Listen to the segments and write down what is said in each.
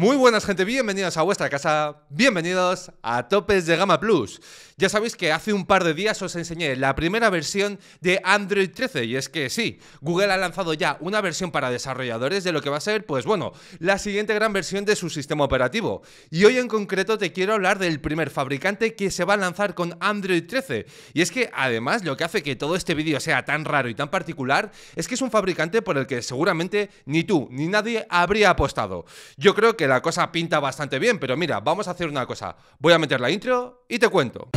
Muy buenas gente, bienvenidos a vuestra casa, bienvenidos a Topes de Gama Plus. Ya sabéis que hace un par de días os enseñé la primera versión de Android 13 y es que sí, Google ha lanzado ya una versión para desarrolladores de lo que va a ser, pues bueno, la siguiente gran versión de su sistema operativo. Y hoy en concreto te quiero hablar del primer fabricante que se va a lanzar con Android 13. Y es que además lo que hace que todo este vídeo sea tan raro y tan particular es que es un fabricante por el que seguramente ni tú ni nadie habría apostado. Yo creo que la cosa pinta bastante bien, pero mira, vamos a hacer una cosa. Voy a meter la intro y te cuento.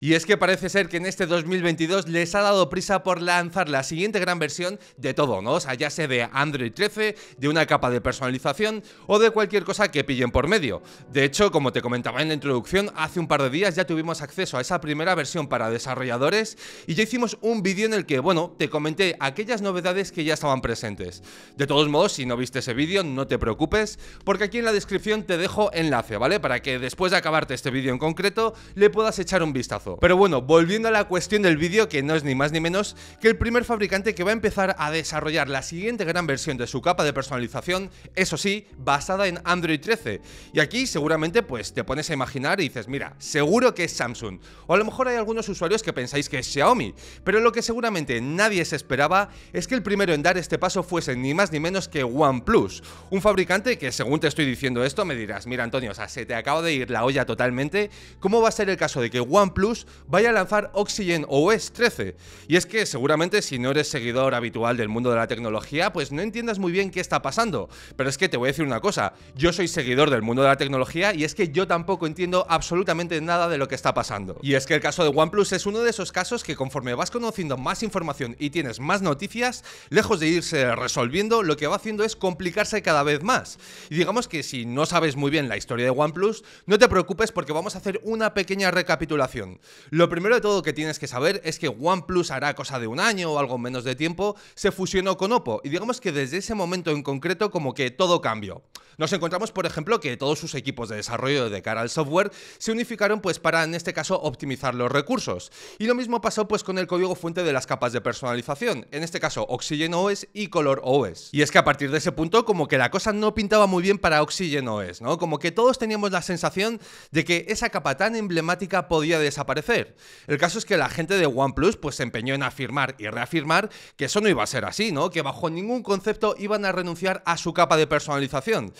Y es que parece ser que en este 2022 les ha dado prisa por lanzar la siguiente gran versión de todo, ¿no? O sea, ya sea de Android 13, de una capa de personalización o de cualquier cosa que pillen por medio. De hecho, como te comentaba en la introducción, hace un par de días ya tuvimos acceso a esa primera versión para desarrolladores y ya hicimos un vídeo en el que, bueno, te comenté aquellas novedades que ya estaban presentes. De todos modos, si no viste ese vídeo, no te preocupes, porque aquí en la descripción te dejo enlace, ¿vale? Para que después de acabarte este vídeo en concreto, le puedas echar un vistazo. Pero bueno, volviendo a la cuestión del vídeo, que no es ni más ni menos que el primer fabricante que va a empezar a desarrollar la siguiente gran versión de su capa de personalización, eso sí, basada en Android 13. Y aquí seguramente pues te pones a imaginar y dices, mira, seguro que es Samsung. O a lo mejor hay algunos usuarios que pensáis que es Xiaomi. Pero lo que seguramente nadie se esperaba es que el primero en dar este paso fuese ni más ni menos que OnePlus. Un fabricante que según te estoy diciendo esto me dirás, mira Antonio, o sea, se te acaba de ir la olla totalmente. ¿Cómo va a ser el caso de que OnePlus vaya a lanzar Oxygen OS 13. Y es que seguramente si no eres seguidor habitual del mundo de la tecnología, pues no entiendas muy bien qué está pasando. Pero es que te voy a decir una cosa, yo soy seguidor del mundo de la tecnología y es que yo tampoco entiendo absolutamente nada de lo que está pasando. Y es que el caso de OnePlus es uno de esos casos que conforme vas conociendo más información y tienes más noticias, lejos de irse resolviendo, lo que va haciendo es complicarse cada vez más. Y digamos que si no sabes muy bien la historia de OnePlus, no te preocupes porque vamos a hacer una pequeña recapitulación. Lo primero de todo que tienes que saber es que OnePlus hará cosa de un año o algo menos de tiempo, se fusionó con Oppo y digamos que desde ese momento en concreto como que todo cambió. Nos encontramos, por ejemplo, que todos sus equipos de desarrollo de cara al software se unificaron pues para, en este caso, optimizar los recursos. Y lo mismo pasó pues con el código fuente de las capas de personalización, en este caso Oxygen OS y Color OS. Y es que a partir de ese punto como que la cosa no pintaba muy bien para Oxygen OS, ¿no? Como que todos teníamos la sensación de que esa capa tan emblemática podía desaparecer. El caso es que la gente de OnePlus pues se empeñó en afirmar y reafirmar que eso no iba a ser así, ¿no? Que bajo ningún concepto iban a renunciar a su capa de personalización.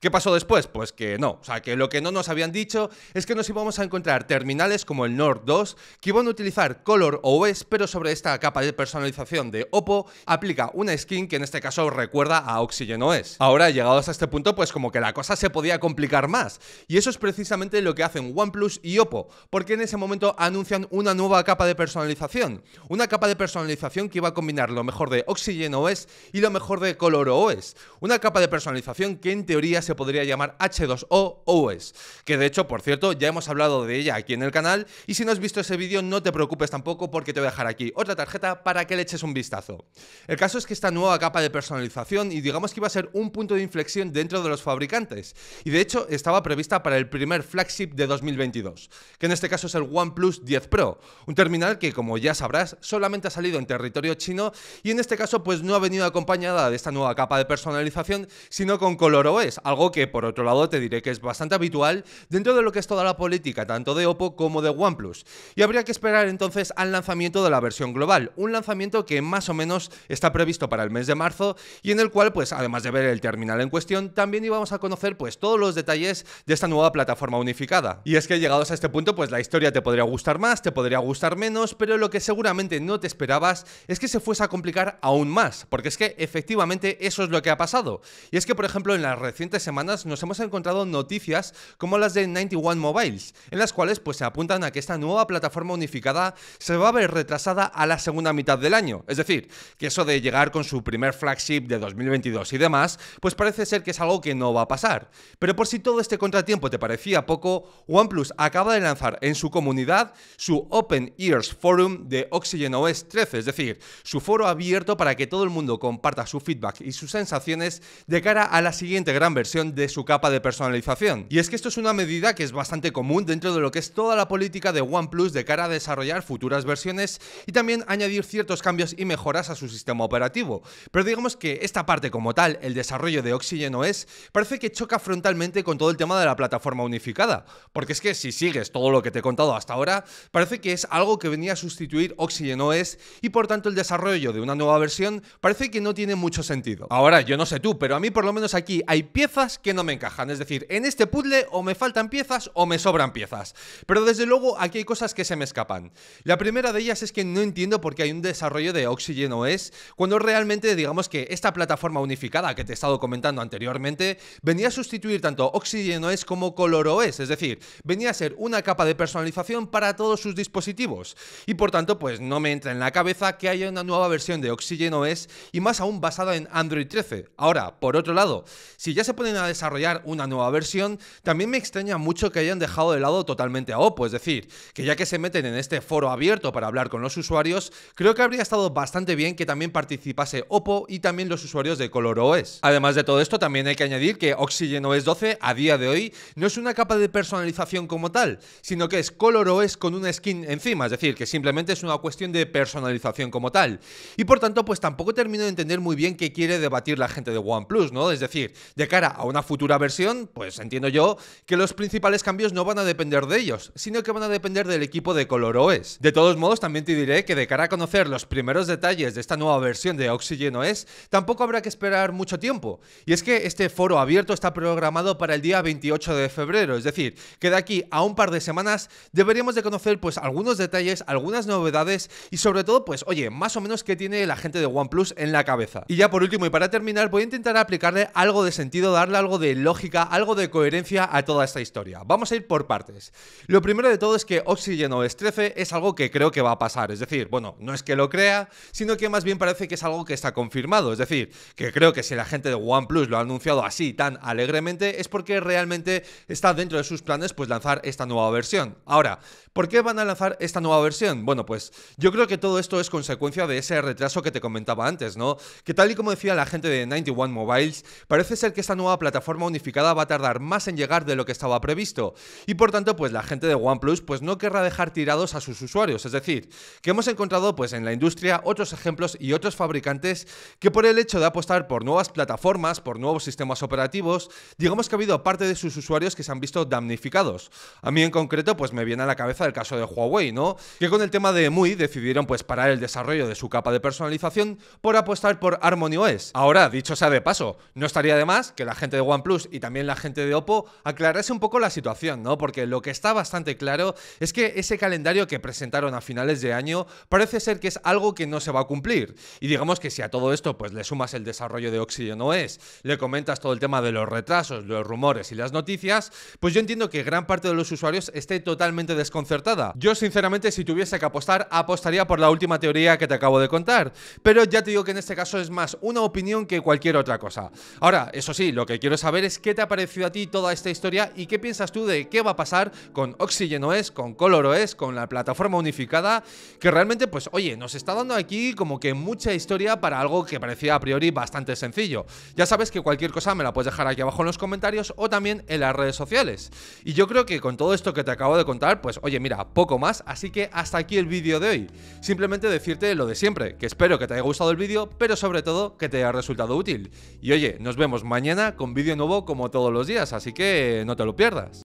¿Qué pasó después? Pues que no, o sea, que lo que no nos habían dicho es que nos íbamos a encontrar terminales como el Nord 2 que iban a utilizar Color OS, pero sobre esta capa de personalización de Oppo aplica una skin que en este caso recuerda a Oxygen OS. Ahora, llegados a este punto, pues como que la cosa se podía complicar más, y eso es precisamente lo que hacen OnePlus y Oppo, porque en ese momento anuncian una nueva capa de personalización, una capa de personalización que iba a combinar lo mejor de Oxygen OS y lo mejor de Color OS, una capa de personalización que en teoría se podría llamar H2O OS, que de hecho, por cierto, ya hemos hablado de ella aquí en el canal y si no has visto ese vídeo no te preocupes tampoco porque te voy a dejar aquí otra tarjeta para que le eches un vistazo. El caso es que esta nueva capa de personalización y digamos que iba a ser un punto de inflexión dentro de los fabricantes y de hecho estaba prevista para el primer flagship de 2022, que en este caso es el OnePlus 10 Pro, un terminal que como ya sabrás solamente ha salido en territorio chino y en este caso pues no ha venido acompañada de esta nueva capa de personalización sino con ColorOS, algo que por otro lado te diré que es bastante habitual dentro de lo que es toda la política, tanto de Oppo como de OnePlus. Y habría que esperar entonces al lanzamiento de la versión global, un lanzamiento que más o menos está previsto para el mes de marzo y en el cual pues además de ver el terminal en cuestión, también íbamos a conocer pues todos los detalles de esta nueva plataforma unificada. Y es que llegados a este punto pues la historia te podría gustar más, te podría gustar menos, pero lo que seguramente no te esperabas es que se fuese a complicar aún más, porque es que efectivamente eso es lo que ha pasado. Y es que por ejemplo en las recientes semanas nos hemos encontrado noticias como las de 91 Mobiles, en las cuales pues se apuntan a que esta nueva plataforma unificada se va a ver retrasada a la segunda mitad del año. Es decir, que eso de llegar con su primer flagship de 2022 y demás, pues parece ser que es algo que no va a pasar. Pero por si todo este contratiempo te parecía poco, OnePlus acaba de lanzar en su comunidad su Open Ears Forum de OxygenOS 13, es decir, su foro abierto para que todo el mundo comparta su feedback y sus sensaciones de cara a la siguiente gran versión de su capa de personalización. Y es que esto es una medida que es bastante común dentro de lo que es toda la política de OnePlus de cara a desarrollar futuras versiones y también añadir ciertos cambios y mejoras a su sistema operativo. Pero digamos que esta parte como tal, el desarrollo de Oxygen OS, parece que choca frontalmente con todo el tema de la plataforma unificada. Porque es que si sigues todo lo que te he contado hasta ahora, parece que es algo que venía a sustituir Oxygen OS y por tanto el desarrollo de una nueva versión parece que no tiene mucho sentido. Ahora, yo no sé tú, pero a mí por lo menos aquí hay piezas que no me encajan. Es decir, en este puzzle o me faltan piezas o me sobran piezas. Pero desde luego aquí hay cosas que se me escapan. La primera de ellas es que no entiendo por qué hay un desarrollo de Oxygen OS cuando realmente digamos que esta plataforma unificada que te he estado comentando anteriormente venía a sustituir tanto Oxygen OS como ColorOS. Es decir, venía a ser una capa de personalización para todos sus dispositivos. Y por tanto, pues no me entra en la cabeza que haya una nueva versión de Oxygen OS y más aún basada en Android 13. Ahora, por otro lado, si ya se ponen a desarrollar una nueva versión, también me extraña mucho que hayan dejado de lado totalmente a Oppo, es decir, que ya que se meten en este foro abierto para hablar con los usuarios, creo que habría estado bastante bien que también participase Oppo y también los usuarios de ColorOS. Además de todo esto, también hay que añadir que OxygenOS OS 12 a día de hoy no es una capa de personalización como tal, sino que es ColorOS con una skin encima, es decir, que simplemente es una cuestión de personalización como tal. Y por tanto, pues tampoco termino de entender muy bien qué quiere debatir la gente de OnePlus, ¿no? Es decir, de cara a una futura versión, pues entiendo yo que los principales cambios no van a depender de ellos, sino que van a depender del equipo de ColorOS. E de todos modos, también te diré que de cara a conocer los primeros detalles de esta nueva versión de Oxygen OS, e tampoco habrá que esperar mucho tiempo. Y es que este foro abierto está programado para el día 28 de febrero, es decir, que de aquí a un par de semanas deberíamos de conocer pues algunos detalles, algunas novedades y sobre todo pues oye, más o menos qué tiene la gente de OnePlus en la cabeza. Y ya por último y para terminar voy a intentar aplicarle algo de sentido darle algo de lógica, algo de coherencia a toda esta historia. Vamos a ir por partes. Lo primero de todo es que Oxygen o 13 es algo que creo que va a pasar. Es decir, bueno, no es que lo crea, sino que más bien parece que es algo que está confirmado. Es decir, que creo que si la gente de OnePlus lo ha anunciado así tan alegremente es porque realmente está dentro de sus planes pues lanzar esta nueva versión. Ahora, ¿por qué van a lanzar esta nueva versión? Bueno, pues yo creo que todo esto es consecuencia de ese retraso que te comentaba antes, ¿no? Que tal y como decía la gente de 91 Mobiles, parece ser que esta nueva plataforma unificada va a tardar más en llegar de lo que estaba previsto y por tanto pues la gente de OnePlus pues no querrá dejar tirados a sus usuarios, es decir, que hemos encontrado pues en la industria otros ejemplos y otros fabricantes que por el hecho de apostar por nuevas plataformas, por nuevos sistemas operativos, digamos que ha habido parte de sus usuarios que se han visto damnificados. A mí en concreto pues me viene a la cabeza el caso de Huawei, ¿no? Que con el tema de MUI decidieron pues parar el desarrollo de su capa de personalización por apostar por Harmony OS. Ahora, dicho sea de paso, no estaría de más que la gente de OnePlus y también la gente de Oppo aclararse un poco la situación, ¿no? Porque lo que está bastante claro es que ese calendario que presentaron a finales de año parece ser que es algo que no se va a cumplir. Y digamos que si a todo esto pues le sumas el desarrollo de Oxygen es, le comentas todo el tema de los retrasos, los rumores y las noticias, pues yo entiendo que gran parte de los usuarios esté totalmente desconcertada. Yo sinceramente si tuviese que apostar, apostaría por la última teoría que te acabo de contar, pero ya te digo que en este caso es más una opinión que cualquier otra cosa. Ahora, eso sí, lo que quiero saber es qué te ha parecido a ti toda esta historia y qué piensas tú de qué va a pasar con OxygenOS, con Color con la plataforma unificada, que realmente, pues oye, nos está dando aquí como que mucha historia para algo que parecía a priori bastante sencillo. Ya sabes que cualquier cosa me la puedes dejar aquí abajo en los comentarios o también en las redes sociales. Y yo creo que con todo esto que te acabo de contar, pues oye, mira, poco más, así que hasta aquí el vídeo de hoy. Simplemente decirte lo de siempre, que espero que te haya gustado el vídeo, pero sobre todo que te haya resultado útil. Y oye, nos vemos mañana con vídeo nuevo como todos los días, así que no te lo pierdas.